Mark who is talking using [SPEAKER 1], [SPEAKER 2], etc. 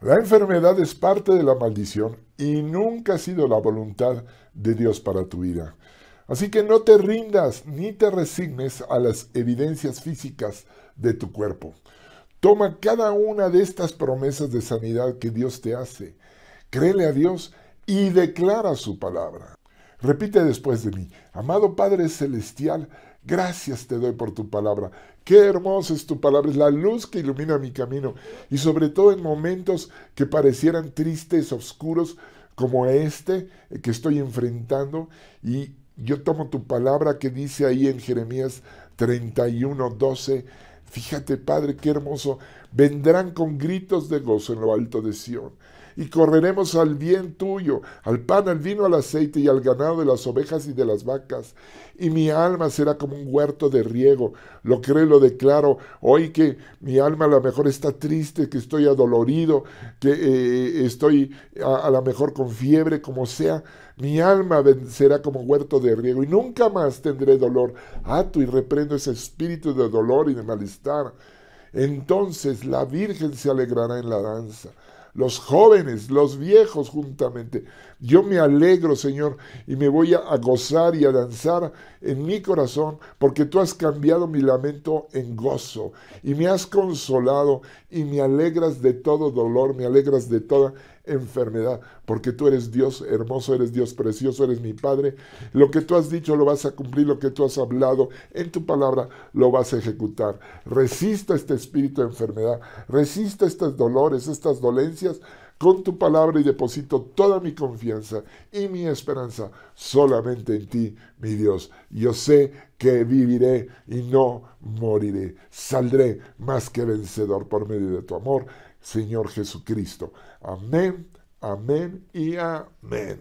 [SPEAKER 1] La enfermedad es parte de la maldición y nunca ha sido la voluntad de Dios para tu vida. Así que no te rindas ni te resignes a las evidencias físicas de tu cuerpo. Toma cada una de estas promesas de sanidad que Dios te hace. Créele a Dios y declara su palabra. Repite después de mí, amado Padre Celestial, Gracias te doy por tu palabra. Qué hermosa es tu palabra, es la luz que ilumina mi camino. Y sobre todo en momentos que parecieran tristes, oscuros, como este eh, que estoy enfrentando. Y yo tomo tu palabra que dice ahí en Jeremías 31, 12. Fíjate, Padre, qué hermoso. Vendrán con gritos de gozo en lo alto de Sion y correremos al bien tuyo, al pan, al vino, al aceite y al ganado de las ovejas y de las vacas. Y mi alma será como un huerto de riego. Lo creo y lo declaro. Hoy que mi alma a lo mejor está triste, que estoy adolorido, que eh, eh, estoy a, lo mejor con fiebre, como sea, mi alma será como huerto de riego y nunca más tendré dolor. Ato y reprendo ese espíritu de dolor y de malestar. Entonces la Virgen se alegrará en la danza los jóvenes, los viejos juntamente. Yo me alegro, Señor, y me voy a, gozar y a danzar en mi corazón, porque tú has cambiado mi lamento en gozo, y me has consolado, y me alegras de todo dolor, me alegras de toda enfermedad, porque tú eres Dios hermoso, eres Dios precioso, eres mi Padre. Lo que tú has dicho lo vas a cumplir, lo que tú has hablado en tu palabra lo vas a ejecutar. Resista este espíritu de enfermedad, resista estos dolores, estas dolencias, con tu palabra y deposito toda mi confianza y mi esperanza solamente en ti, mi Dios. Yo sé que viviré y no moriré. Saldré más que vencedor por medio de tu amor, Señor Jesucristo. Amén, amén y amén.